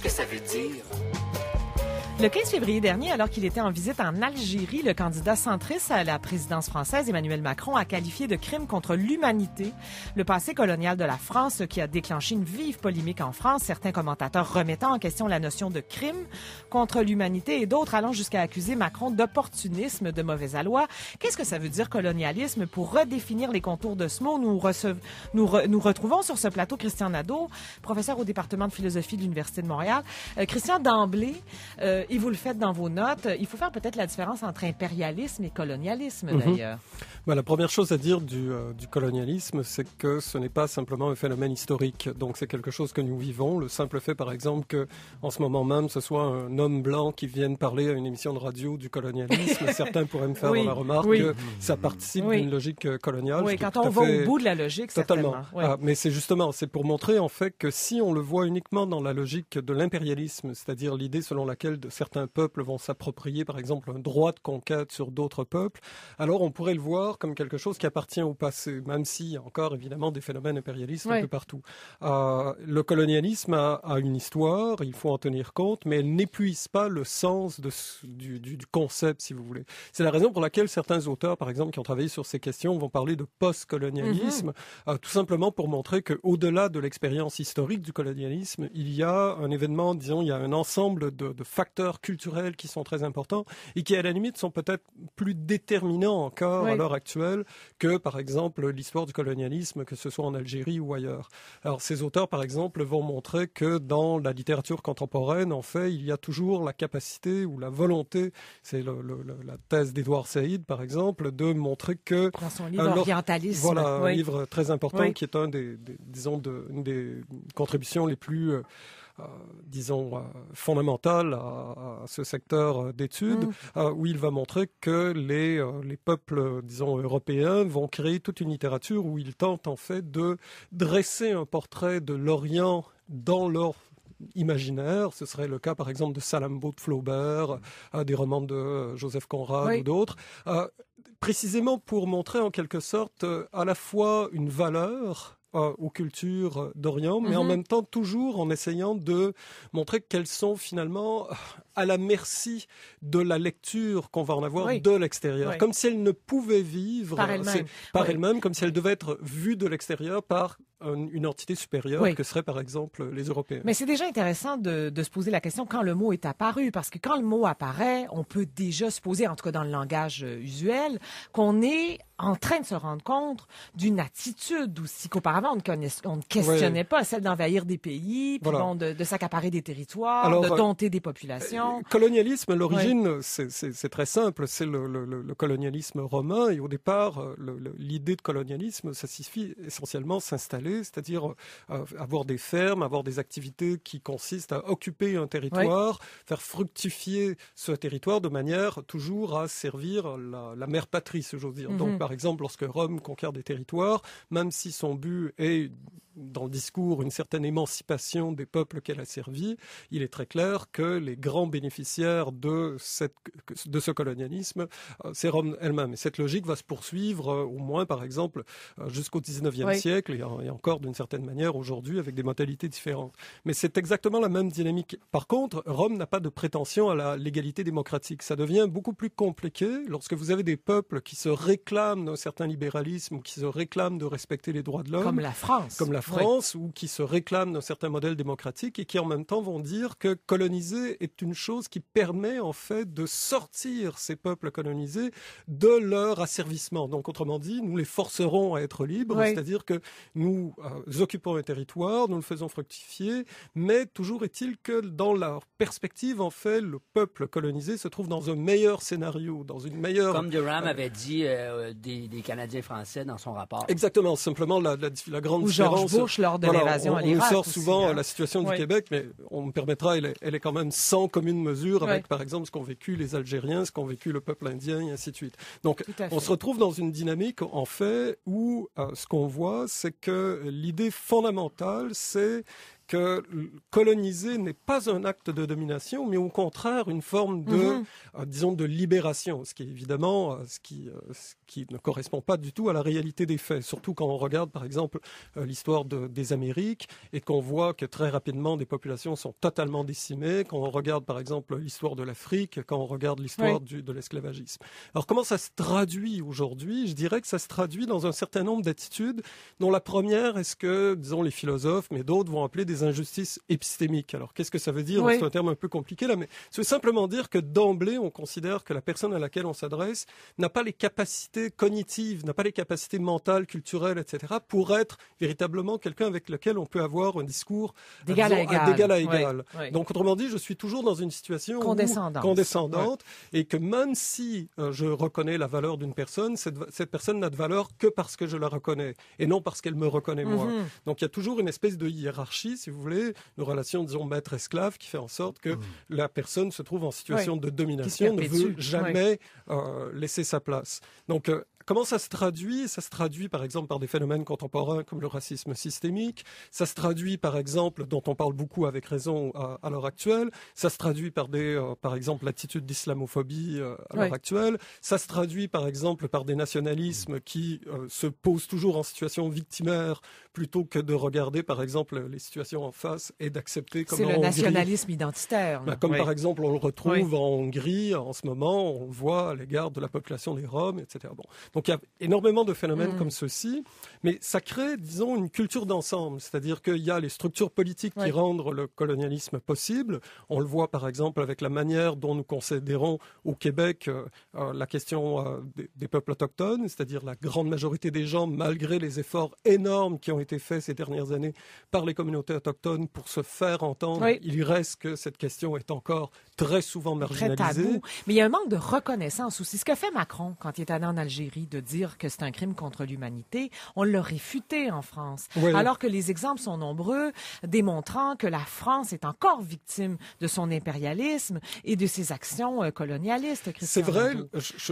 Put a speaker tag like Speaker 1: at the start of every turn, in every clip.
Speaker 1: ce que ça veut dire.
Speaker 2: Le 15 février dernier, alors qu'il était en visite en Algérie, le candidat centriste à la présidence française, Emmanuel Macron, a qualifié de crime contre l'humanité le passé colonial de la France, qui a déclenché une vive polémique en France, certains commentateurs remettant en question la notion de crime contre l'humanité et d'autres allant jusqu'à accuser Macron d'opportunisme, de mauvaise aloi. Qu'est-ce que ça veut dire colonialisme pour redéfinir les contours de ce mot? Nous, nous, retrouvons sur ce plateau Christian Nadeau, professeur au département de philosophie de l'Université de Montréal. Euh, Christian, d'emblée, euh, et vous le faites dans vos notes, il faut faire peut-être la différence entre impérialisme et colonialisme, mhm. d'ailleurs.
Speaker 3: Bah, la première chose à dire euh, du, colonialisme, c'est que ce n'est pas simplement un phénomène historique. Donc c'est quelque chose que nous vivons. Le simple fait, par exemple, que en ce moment même, ce soit un homme blanc qui vienne parler à une émission de radio du colonialisme, certains pourraient me faire la remarque que ça participe d'une logique euh, coloniale. Oui, quand on va au bout de la logique, totalement. Ah, mais c'est justement, c'est pour montrer en fait que si on le voit uniquement dans la logique de l'impérialisme, c'est-à-dire l'idée selon laquelle de certains peuples vont s'approprier, par exemple, un droit de conquête sur d'autres peuples, alors on pourrait le voir comme quelque chose qui appartient au passé, même s'il y a encore évidemment des phénomènes impérialistes un peu partout. Euh, le colonialisme a, une histoire, il faut en tenir compte, mais elle n'épuise pas le sens de, du, concept, si vous voulez. C'est la raison pour laquelle certains auteurs, par exemple, qui ont travaillé sur ces questions, vont parler de post-colonialisme, mhm. euh, tout simplement pour montrer qu'au-delà de l'expérience historique du colonialisme, il y a un événement, disons, il y a un ensemble de, facteurs culturels qui sont très importants et qui, à la limite, sont peut-être plus déterminants encore alors à l'heure actuelle que, par exemple, l'histoire du colonialisme, que ce soit en Algérie ou ailleurs. Alors, ces auteurs, par exemple, vont montrer que dans la littérature contemporaine, en fait, il y a toujours la capacité ou la volonté, c'est la thèse d'Edouard Saïd, par exemple, de montrer que... Dans son livre alors, Voilà, un livre très important qui est un des, disons, une des contributions les plus... Euh, euh, disons, euh, fondamentale à, ce secteur d'études, mm. euh, où il va montrer que les, peuples, disons, européens vont créer toute une littérature où ils tentent en fait de dresser un portrait de l'Orient dans leur imaginaire. Ce serait le cas, par exemple, de Salammbô de Flaubert, des romans de Joseph Conrad ou d'autres, précisément pour montrer en quelque sorte à la fois une valeur euh, aux cultures euh, d'Orient, mais en mhm. même temps toujours en essayant de montrer qu'elles sont finalement euh, à la merci de la lecture qu'on va en avoir de l'extérieur, comme si elles ne pouvaient vivre par elles-mêmes, comme si elles devaient être vues de l'extérieur par une entité supérieure que seraient par exemple les Européens. Mais c'est
Speaker 2: déjà intéressant de, de, se poser la question quand le mot est apparu, parce que quand le mot apparaît, on peut déjà se poser, en tout cas dans le langage usuel, qu'on est en train de se rendre compte d'une attitude aussi qu'auparavant, on, ne questionnait pas, celle d'envahir des pays, de, s'accaparer des territoires, de euh, dompter des populations. Euh,
Speaker 3: colonialisme, l'origine, c'est très simple, c'est le, colonialisme romain, et au départ, euh, l'idée de colonialisme, ça signifie essentiellement s'installer, c'est-à-dire avoir des fermes, avoir des activités qui consistent à occuper un territoire, faire fructifier ce territoire de manière toujours à servir la, mère patrie, si j'ose dire. Donc, mhm. par par exemple, lorsque Rome conquiert des territoires, même si son but est dans le discours une certaine émancipation des peuples qu'elle a servi, il est très clair que les grands bénéficiaires de, cette, de ce colonialisme, euh, c'est Rome elle-même. Et cette logique va se poursuivre euh, au moins, par exemple, euh, jusqu'au 19e siècle et, encore d'une certaine manière aujourd'hui avec des mentalités différentes. Mais c'est exactement la même dynamique. Par contre, Rome n'a pas de prétention à la l'égalité démocratique. Ça devient beaucoup plus compliqué lorsque vous avez des peuples qui se réclament d'un certain libéralisme, qui se réclament de respecter les droits de l'homme. Comme la France. Comme la France ou qui se réclament d'un certain modèle démocratique et qui en même temps vont dire que coloniser est une chose qui permet en fait de sortir ces peuples colonisés de leur asservissement. Donc autrement dit, nous les forcerons à être libres, c'est-à-dire que nous euh, occupons un territoire, nous le faisons fructifier, mais toujours est-il que dans leur perspective, en fait, le peuple colonisé se trouve dans un meilleur scénario, dans une meilleure... Comme
Speaker 1: Durham euh, avait dit euh, des, Canadiens français dans son rapport.
Speaker 3: Exactement, simplement la, la grande différence on, sort souvent la situation du Québec, mais on me permettra, elle est, quand même sans commune mesure avec, par exemple, ce qu'ont vécu les Algériens, ce qu'ont vécu le peuple indien, et ainsi de suite. Donc, on se retrouve dans une dynamique, en fait, où euh, ce qu'on voit, c'est que l'idée fondamentale, c'est que coloniser n'est pas un acte de domination, mais au contraire une forme de, mhm. euh, disons, de libération, ce qui est évidemment euh, ce qui, euh, qui ne correspond pas du tout à la réalité des faits, surtout quand on regarde par exemple l'histoire des Amériques et qu'on voit que très rapidement des populations sont totalement décimées, quand on regarde par exemple l'histoire de l'Afrique, quand on regarde l'histoire de l'esclavagisme. Alors comment ça se traduit aujourd'hui Je dirais que ça se traduit dans un certain nombre d'attitudes, dont la première est ce que, disons, les philosophes, mais d'autres vont appeler des injustices épistémiques. Alors, qu'est-ce que ça veut dire C'est un terme un peu compliqué là, mais c'est simplement dire que d'emblée, on considère que la personne à laquelle on s'adresse n'a pas les capacités cognitives, n'a pas les capacités mentales, culturelles, etc., pour être véritablement quelqu'un avec lequel on peut avoir un discours euh, d'égal à égal. à égal. Donc, autrement dit, je suis toujours dans une situation condescendante, et que même si euh, je reconnais la valeur d'une personne, cette, personne n'a de valeur que parce que je la reconnais et non parce qu'elle me reconnaît moi. Mhm. Donc, il y a toujours une espèce de hiérarchie, si vous voulez, nos relations disons, maître-esclave qui fait en sorte que mmh. la personne se trouve en situation de domination, ne veut jamais euh, laisser sa place. Donc, euh, Comment ça se traduit Ça se traduit par exemple par des phénomènes contemporains comme le racisme systémique, ça se traduit par exemple, dont on parle beaucoup avec raison à, l'heure actuelle, ça se traduit par des, euh, par exemple, l'attitude d'islamophobie euh, à l'heure actuelle, ça se traduit par exemple par des nationalismes qui euh, se posent toujours en situation victimaire plutôt que de regarder par exemple les situations en face et d'accepter comme C'est le nationalisme identitaire. Bah, comme par exemple on le retrouve en Hongrie en ce moment, on voit à l'égard de la population des Roms, etc. Bon. Donc il y a énormément de phénomènes mm. comme comme ceci, mais ça crée, disons, une culture d'ensemble, c'est-à-dire qu'il y a les structures politiques qui rendent le colonialisme possible. On le voit par exemple avec la manière dont nous considérons au Québec euh, euh, la question euh, des, peuples autochtones, c'est-à-dire la grande majorité des gens, malgré les efforts énormes qui ont été faits ces dernières années par les communautés autochtones pour se faire entendre, il reste que cette question est encore très souvent marginalisée. Très tabou.
Speaker 2: Mais il y a un manque de reconnaissance aussi. Ce que fait Macron quand il est allé en Algérie, de dire que c'est un crime contre l'humanité, on l'a réfuté en France. Alors que les exemples sont nombreux démontrant que la France est encore victime de son impérialisme et de ses actions euh, colonialistes. C'est vrai.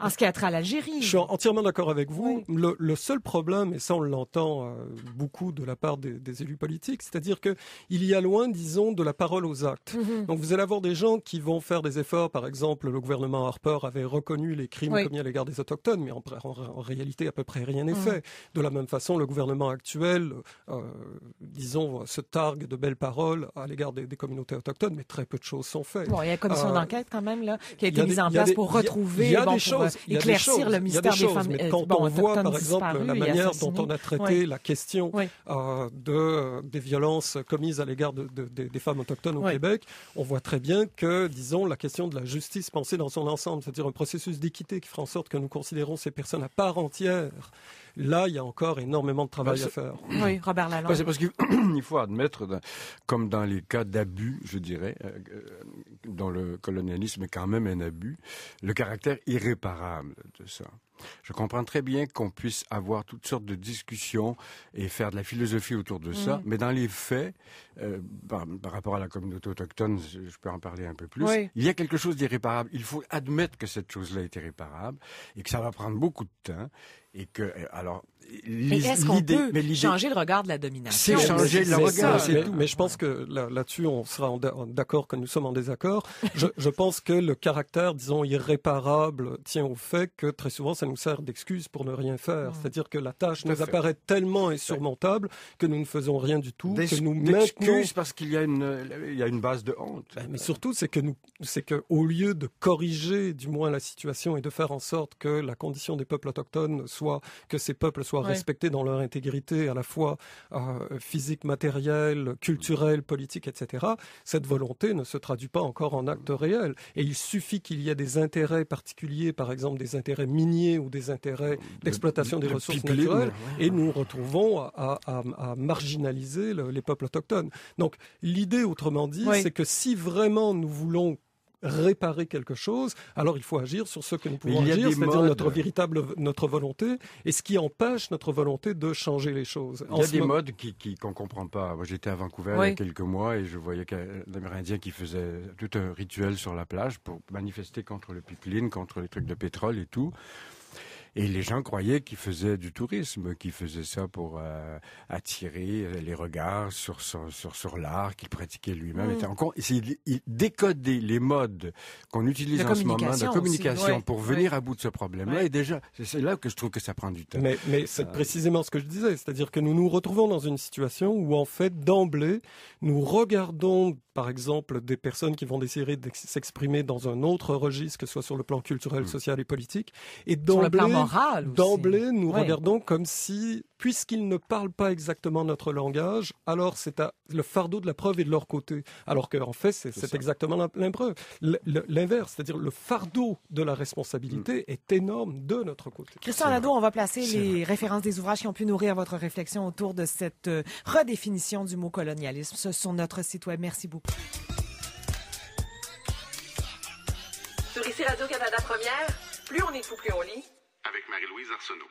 Speaker 2: en ce qui a trait à l'Algérie. Je suis
Speaker 3: entièrement d'accord avec vous. Le, seul problème, et ça on l'entend euh, beaucoup de la part des, élus politiques, c'est-à-dire que il y a loin, disons, de la parole aux actes. Mhm. Donc vous allez avoir des gens qui vont faire des efforts. Par exemple, le gouvernement Harper avait reconnu les crimes commis à l'égard des autochtones, mais en, en en, réalité, à peu près rien n'est mmh. fait. De la même façon, le gouvernement actuel, euh, disons, se targue de belles paroles à l'égard des, communautés autochtones, mais très peu de choses sont faites. Bon, il y a une commission euh, d'enquête quand même là, qui a été mise en place pour retrouver, des pour choses, éclaircir le mystère des, femmes. Euh, quand on voit, par exemple, la manière dont on a traité la question de, des violences commises à l'égard des femmes autochtones au Québec, on voit très bien que, disons, la question de la justice pensée dans son ensemble, c'est-à-dire un processus d'équité qui fera en sorte que nous considérons ces personnes la part entière Là, il y a encore énormément de travail à faire. Oui,
Speaker 2: Robert Lalande. c'est parce
Speaker 1: qu'il faut admettre, comme dans les cas d'abus, je dirais, euh, euh, dans le colonialisme est quand même un abus, le caractère irréparable de ça. Je comprends très bien qu'on puisse avoir toutes sortes de discussions et faire de la philosophie autour de ça, mm. mais dans les faits, euh, par, par, rapport à la communauté autochtone, je peux en parler un peu plus, oui. il y a quelque chose d'irréparable. Il faut admettre que cette chose-là est irréparable et que ça va prendre beaucoup de temps et que euh, alors mais est-ce qu'on changer le
Speaker 2: regard de la domination? changer
Speaker 3: Mais je pense que là-dessus, on sera d'accord que nous sommes en désaccord. je, pense que le caractère, disons, irréparable tient au fait que très souvent, ça nous sert d'excuse pour ne rien faire. Mm. C'est-à-dire que la tâche nous apparaît tellement insurmontable que nous ne faisons rien du tout, que nous maintenons... parce qu'il y, a une, il y a une
Speaker 1: base de honte.
Speaker 3: mais surtout, c'est que nous, c'est que au lieu de corriger, du moins, la situation et de faire en sorte que la condition des peuples autochtones soit, que ces peuples soient respectés dans leur intégrité à la fois euh, physique, matérielle, culturelle, politique, etc., cette volonté ne se traduit pas encore en acte réel. Et il suffit qu'il y ait des intérêts particuliers, par exemple des intérêts miniers ou des intérêts euh, d'exploitation des ressources naturelles, et nous retrouvons à, marginaliser les peuples autochtones. Donc l'idée, autrement dit, c'est que si vraiment nous voulons réparer quelque chose, alors il faut agir sur ce que nous pouvons agir, c'est-à-dire notre véritable notre volonté, et ce qui empêche notre volonté de changer les choses. Il y a des
Speaker 1: modes qui qu'on comprend pas. Moi, j'étais à Vancouver il y a quelques mois et je voyais Amérindien qui faisait tout un rituel sur la plage pour manifester contre le pipeline, contre les trucs de pétrole et tout. Et les gens croyaient qu'il faisait du tourisme, qu'il faisait ça pour euh, attirer euh, les regards sur sur sur l'art qu'il pratiquait lui-même. Mmh. Il, il décoder les modes qu'on utilise en ce moment, de la communication, pour venir à bout de ce problème-là. Et déjà, c'est là que je trouve que ça prend du
Speaker 3: temps. Mais, mais c'est euh, précisément ce que je disais, c'est-à-dire que nous nous retrouvons dans une situation où en fait d'emblée, nous regardons par exemple des personnes qui vont essayer de s'exprimer dans un autre registre, que ce soit sur le plan culturel, mm. social et politique, et d'emblée d'emblée, nous regardons comme si, puisqu'ils ne parlent pas exactement notre langage, alors c'est le fardeau de la preuve est de leur côté. Alors qu'en fait, c'est exactement l'impreuve. L'inverse, c'est-à-dire le fardeau de la responsabilité mm. est énorme de notre côté. Christian Lado,
Speaker 2: on va placer les références des ouvrages qui ont pu nourrir votre réflexion autour de cette euh, redéfinition du mot colonialisme Ce sont notre site web. Merci beaucoup. Sur ici Radio-Canada Première, plus on est fou, plus on lit avec Marie-Louise Arsenault.